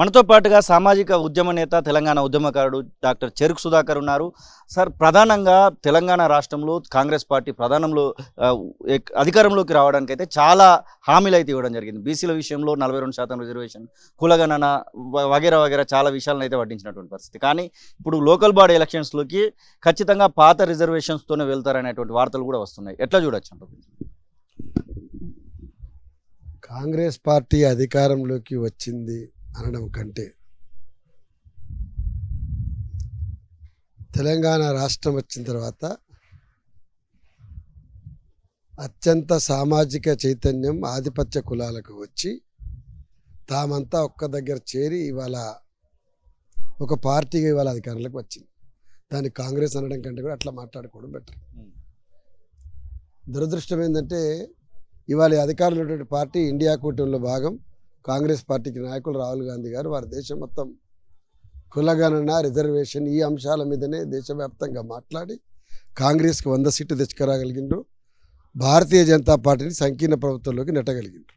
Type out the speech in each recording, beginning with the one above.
మనతో పాటుగా సామాజిక ఉద్యమ నేత తెలంగాణ ఉద్యమకారుడు డాక్టర్ చెరుకు సుధాకర్ ఉన్నారు సార్ ప్రధానంగా తెలంగాణ రాష్ట్రంలో కాంగ్రెస్ పార్టీ ప్రధానంలో అధికారంలోకి రావడానికి అయితే చాలా హామీలు అయితే ఇవ్వడం జరిగింది బీసీల విషయంలో నలభై రెండు శాతం రిజర్వేషన్ కులగణన వగేర వగేర చాలా విషయాలను అయితే వడ్డించినటువంటి పరిస్థితి కానీ ఇప్పుడు లోకల్ బాడీ ఎలక్షన్స్లోకి ఖచ్చితంగా పాత రిజర్వేషన్స్తోనే వెళ్తారనేటువంటి వార్తలు కూడా వస్తున్నాయి ఎట్లా చూడొచ్చు అంటే కాంగ్రెస్ పార్టీ అధికారంలోకి వచ్చింది అనడం కంటే తెలంగాణ రాష్ట్రం వచ్చిన తర్వాత అత్యంత సామాజిక చైతన్యం ఆధిపత్య కులాలకు వచ్చి తామంతా ఒక్క దగ్గర చేరి ఇవాళ ఒక పార్టీగా ఇవాళ అధికారంలోకి వచ్చింది దాన్ని కాంగ్రెస్ అనడం కంటే కూడా అట్లా మాట్లాడుకోవడం బెటర్ దురదృష్టం ఏంటంటే ఇవాళ అధికారంలో ఉన్నటువంటి పార్టీ ఇండియా కూటమిలో భాగం కాంగ్రెస్ పార్టీకి నాయకులు రాహుల్ గాంధీ గారు వారి దేశం మొత్తం కులగణన రిజర్వేషన్ ఈ అంశాల మీదనే దేశవ్యాప్తంగా మాట్లాడి కాంగ్రెస్కి వంద సీట్లు తెచ్చుకురాగలిగిండ్రు భారతీయ జనతా పార్టీని సంకీర్ణ ప్రభుత్వంలోకి నెట్టగలిగిండ్రు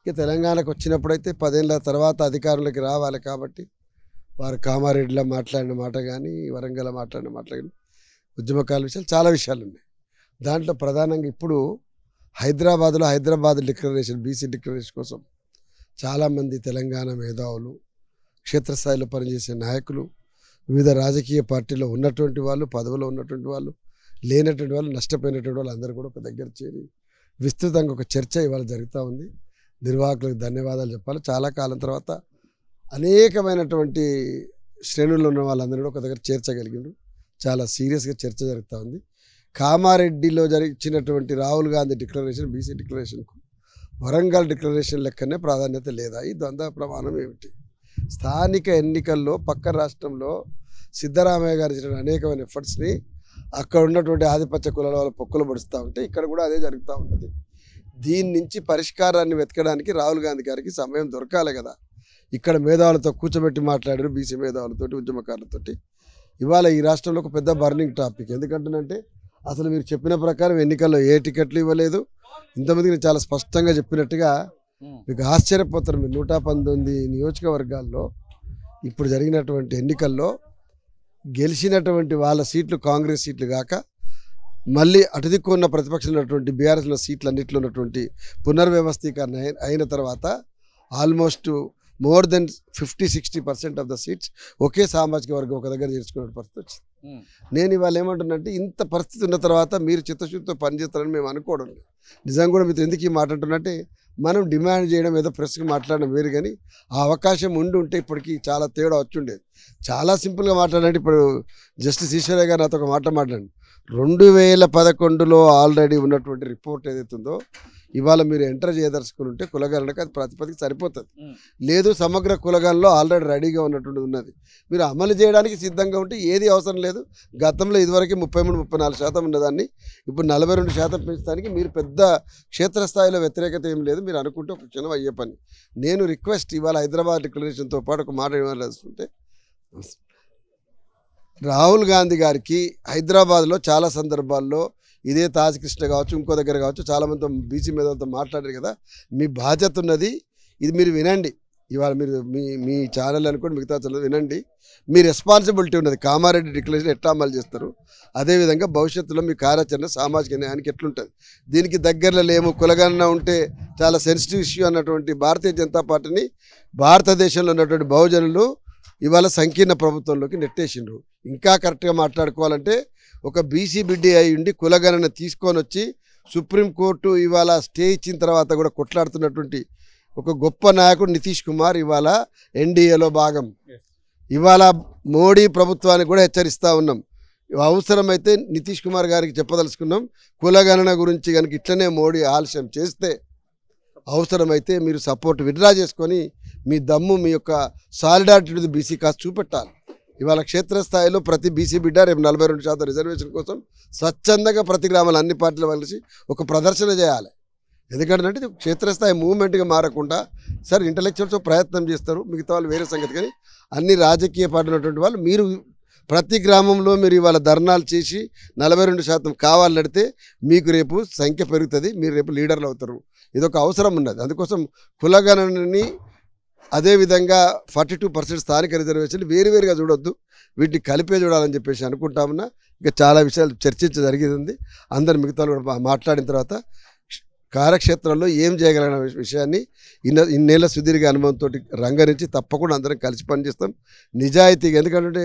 ఇక తెలంగాణకు వచ్చినప్పుడైతే పదేళ్ళ తర్వాత అధికారంలోకి రావాలి కాబట్టి వారు కామారెడ్డిలో మాట్లాడిన మాట కానీ వరంగల్ మాట్లాడిన మాట కానీ ఉద్యమకాల విషయాలు చాలా విషయాలు ఉన్నాయి దాంట్లో ప్రధానంగా ఇప్పుడు హైదరాబాద్లో హైదరాబాద్ డిక్లరేషన్ బీసీ డిక్లరేషన్ కోసం చాలామంది తెలంగాణ మేధావులు క్షేత్రస్థాయిలో పనిచేసే నాయకులు వివిధ రాజకీయ పార్టీలో ఉన్నటువంటి వాళ్ళు పదవిలో ఉన్నటువంటి వాళ్ళు లేనటువంటి వాళ్ళు నష్టపోయినటువంటి వాళ్ళు అందరూ కూడా ఒక దగ్గర చేరి విస్తృతంగా ఒక చర్చ ఇవాళ జరుగుతూ ఉంది నిర్వాహకులకు ధన్యవాదాలు చెప్పాలి చాలా కాలం తర్వాత అనేకమైనటువంటి శ్రేణుల్లో ఉన్న వాళ్ళందరూ కూడా ఒక దగ్గర చేర్చగలిగిండ్రు చాలా సీరియస్గా చర్చ జరుగుతూ ఉంది కామారెడ్డిలో జరిగినటువంటి రాహుల్ గాంధీ డిక్లరేషన్ బీసీ డిక్లరేషన్కు వరంగల్ డిక్లరేషన్ లెక్కనే ప్రాధాన్యత లేదా ఈ ద్వంద్వ ప్రమాణం ఏమిటి స్థానిక ఎన్నికల్లో పక్క రాష్ట్రంలో సిద్ధరామయ్య గారు ఇచ్చిన అనేకమైన ఎఫర్ట్స్ని అక్కడ ఉన్నటువంటి ఆధిపత్య కులాల వాళ్ళు పొక్కులు పడుస్తూ ఉంటే ఇక్కడ కూడా అదే జరుగుతూ ఉంటుంది దీని నుంచి పరిష్కారాన్ని వెతకడానికి రాహుల్ గాంధీ గారికి సమయం దొరకాలి కదా ఇక్కడ మేధావులతో కూర్చోబెట్టి మాట్లాడారు బీసీ మేధావులతోటి ఉద్యమకారులతోటి ఇవాళ ఈ రాష్ట్రంలో ఒక పెద్ద బర్నింగ్ టాపిక్ ఎందుకంటేనంటే అసలు మీరు చెప్పిన ప్రకారం ఎన్నికల్లో ఏ టికెట్లు ఇవ్వలేదు ఇంతమందికి నేను చాలా స్పష్టంగా చెప్పినట్టుగా hmm. మీకు ఆశ్చర్యపోతారు మీరు నూట పంతొమ్మిది నియోజకవర్గాల్లో ఇప్పుడు జరిగినటువంటి ఎన్నికల్లో గెలిచినటువంటి వాళ్ళ సీట్లు కాంగ్రెస్ సీట్లు కాక మళ్ళీ దిక్కు ఉన్న ప్రతిపక్షంలో ఉన్నటువంటి బీఆర్ఎస్లో సీట్లు అన్నింటిలో ఉన్నటువంటి పునర్వ్యవస్థీకరణ అయిన తర్వాత almost more than fifty sixty percent of the seats ఒకే సామాజిక వర్గం ఒక దగ్గర చేర్చుకున్న పరిస్థితి వచ్చింది నేను ఇవాళ ఏమంటున్నానంటే ఇంత పరిస్థితి ఉన్న తర్వాత మీరు చిత్తశుద్ధితో పనిచేస్తారని మేము అనుకోవడం నిజంగా కూడా మీతో ఎందుకు ఈ మాట అంటున్నట్టే మనం డిమాండ్ చేయడం ఏదో ప్రెస్కి మాట్లాడడం వేరు కానీ ఆ అవకాశం ఉండి ఉంటే ఇప్పటికీ చాలా తేడా వచ్చుండేది చాలా సింపుల్గా మాట్లాడండి ఇప్పుడు జస్టిస్ ఈశ్వర్య గారు నాతో ఒక మాట మాట్లాడండి రెండు వేల పదకొండులో ఆల్రెడీ ఉన్నటువంటి రిపోర్ట్ ఏదైతుందో ఇవాళ మీరు ఎంటర్ చేయదలుచుకుని ఉంటే కులగణనకు అది ప్రతిపదికి సరిపోతుంది లేదు సమగ్ర కులగాలలో ఆల్రెడీ రెడీగా ఉన్నటువంటి ఉన్నది మీరు అమలు చేయడానికి సిద్ధంగా ఉంటే ఏది అవసరం లేదు గతంలో ఇదివరకు ముప్పై మూడు ముప్పై నాలుగు శాతం ఉన్నదాన్ని ఇప్పుడు నలభై రెండు శాతం పెంచడానికి మీరు పెద్ద క్షేత్రస్థాయిలో వ్యతిరేకత ఏం లేదు మీరు అనుకుంటే ఒక క్షణం అయ్యే పని నేను రిక్వెస్ట్ ఇవాళ హైదరాబాద్ డిక్లరేషన్తో పాటు ఒక మాట ఇవ్వాల్సి రాహుల్ గాంధీ గారికి హైదరాబాద్లో చాలా సందర్భాల్లో ఇదే తాజకృష్ణ కావచ్చు ఇంకో దగ్గర కావచ్చు చాలామందితో బీసీ మేధావులతో మాట్లాడారు కదా మీ బాధ్యత ఉన్నది ఇది మీరు వినండి ఇవాళ మీరు మీ మీ ఛానల్ అనుకోండి మిగతా చాలా వినండి మీ రెస్పాన్సిబిలిటీ ఉన్నది కామారెడ్డి డిక్లరేషన్ ఎట్లా అమలు చేస్తారు అదేవిధంగా భవిష్యత్తులో మీ కార్యాచరణ సామాజిక న్యాయానికి ఎట్లుంటుంది దీనికి దగ్గరలో లేము కులగణన ఉంటే చాలా సెన్సిటివ్ ఇష్యూ అన్నటువంటి భారతీయ జనతా పార్టీని భారతదేశంలో ఉన్నటువంటి బహుజనులు ఇవాళ సంకీర్ణ ప్రభుత్వంలోకి నెట్టేసిండ్రు ఇంకా కరెక్ట్గా మాట్లాడుకోవాలంటే ఒక బీసీ బిడ్డి అయి ఉండి కులగణన తీసుకొని వచ్చి సుప్రీంకోర్టు ఇవాళ స్టే ఇచ్చిన తర్వాత కూడా కొట్లాడుతున్నటువంటి ఒక గొప్ప నాయకుడు నితీష్ కుమార్ ఇవాళ ఎన్డీఏలో భాగం ఇవాళ మోడీ ప్రభుత్వానికి కూడా హెచ్చరిస్తూ ఉన్నాం అవసరమైతే నితీష్ కుమార్ గారికి చెప్పదలుచుకున్నాం కులగణన గురించి కనుక ఇట్లనే మోడీ ఆలస్యం చేస్తే అవసరమైతే మీరు సపోర్ట్ విడ్రా చేసుకొని మీ దమ్ము మీ యొక్క సాలిడారిటీ బీసీ కాస్త చూపెట్టాలి ఇవాళ క్షేత్రస్థాయిలో ప్రతి బీసీ బిడ్డ రేపు నలభై రెండు శాతం రిజర్వేషన్ కోసం స్వచ్ఛందంగా ప్రతి గ్రామాలు అన్ని పార్టీలు కలిసి ఒక ప్రదర్శన చేయాలి ఎందుకంటే క్షేత్రస్థాయి మూవ్మెంట్గా మారకుండా సార్ ఇంటలెక్చువల్స్ ప్రయత్నం చేస్తారు మిగతా వాళ్ళు వేరే సంగతి కానీ అన్ని రాజకీయ పార్టీలు వాళ్ళు మీరు ప్రతి గ్రామంలో మీరు ఇవాళ ధర్నాలు చేసి నలభై రెండు శాతం కావాలడితే మీకు రేపు సంఖ్య పెరుగుతుంది మీరు రేపు లీడర్లు అవుతారు ఇదొక అవసరం ఉన్నది అందుకోసం కులగణని అదేవిధంగా ఫార్టీ టూ పర్సెంట్ స్థానిక రిజర్వేషన్లు వేరువేరుగా చూడొద్దు వీటిని కలిపే చూడాలని చెప్పేసి అనుకుంటా ఉన్నా ఇంకా చాలా విషయాలు చర్చించ జరిగింది అందరు మిగతా మాట్లాడిన తర్వాత కార్యక్షేత్రంలో ఏం చేయగలన విషయాన్ని ఇన్న ఇన్నేళ్ల సుదీర్ఘ అనుభవంతో రంగరించి తప్పకుండా అందరం కలిసి పనిచేస్తాం నిజాయితీగా ఎందుకంటే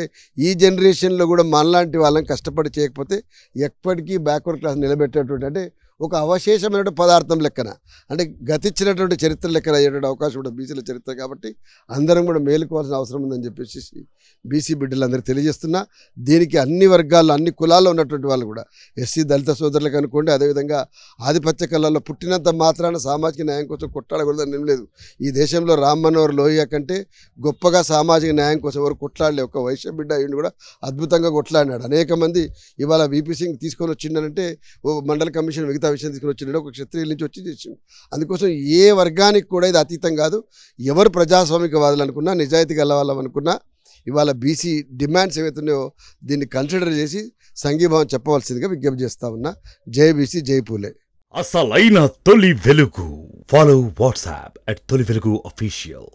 ఈ జనరేషన్లో కూడా మనలాంటి వాళ్ళని కష్టపడి చేయకపోతే ఎప్పటికీ బ్యాక్వర్డ్ క్లాస్ నిలబెట్టేటువంటి అంటే ఒక అవశేషమైనటువంటి పదార్థం లెక్కన అంటే గతిచ్చినటువంటి చరిత్ర లెక్కన అయ్యేటువంటి అవకాశం కూడా బీసీల చరిత్ర కాబట్టి అందరం కూడా మేలుకోవాల్సిన అవసరం ఉందని చెప్పేసి బీసీ బిడ్డలందరికీ తెలియజేస్తున్నా దీనికి అన్ని వర్గాల్లో అన్ని కులాల్లో ఉన్నటువంటి వాళ్ళు కూడా ఎస్సీ దళిత సోదరులకు అనుకోండి అదేవిధంగా ఆధిపత్య కళల్లో పుట్టినంత మాత్రాన సామాజిక న్యాయం కోసం కొట్లాడకూడదని ఏం లేదు ఈ దేశంలో రామ్ మనోహర్ లోహియా కంటే గొప్పగా సామాజిక న్యాయం కోసం ఎవరు కొట్లాడలే ఒక వైశ్య బిడ్డ ఆయన కూడా అద్భుతంగా కొట్లాడినాడు అనేక మంది ఇవాళ బీపీ సింగ్ తీసుకొని వచ్చిండనంటే ఓ మండల కమిషన్ మిగతా విషయం తీసుకుని వచ్చిన ఒక క్షత్రియుల నుంచి వచ్చి చేసింది అందుకోసం ఏ వర్గానికి కూడా ఇది అతీతం కాదు ఎవరు వాదులు అనుకున్నా నిజాయితీ గలవాళ్ళం అనుకున్నా ఇవాళ బీసీ డిమాండ్స్ ఏవైతున్నాయో దీన్ని కన్సిడర్ చేసి సంఘీభావం చెప్పవలసిందిగా విజ్ఞప్తి చేస్తా ఉన్నా జై బీసీ జై పూలే అసలైన తొలి వెలుగు ఫాలో వాట్సాప్ అట్ తొలి వెలుగు అఫీషియల్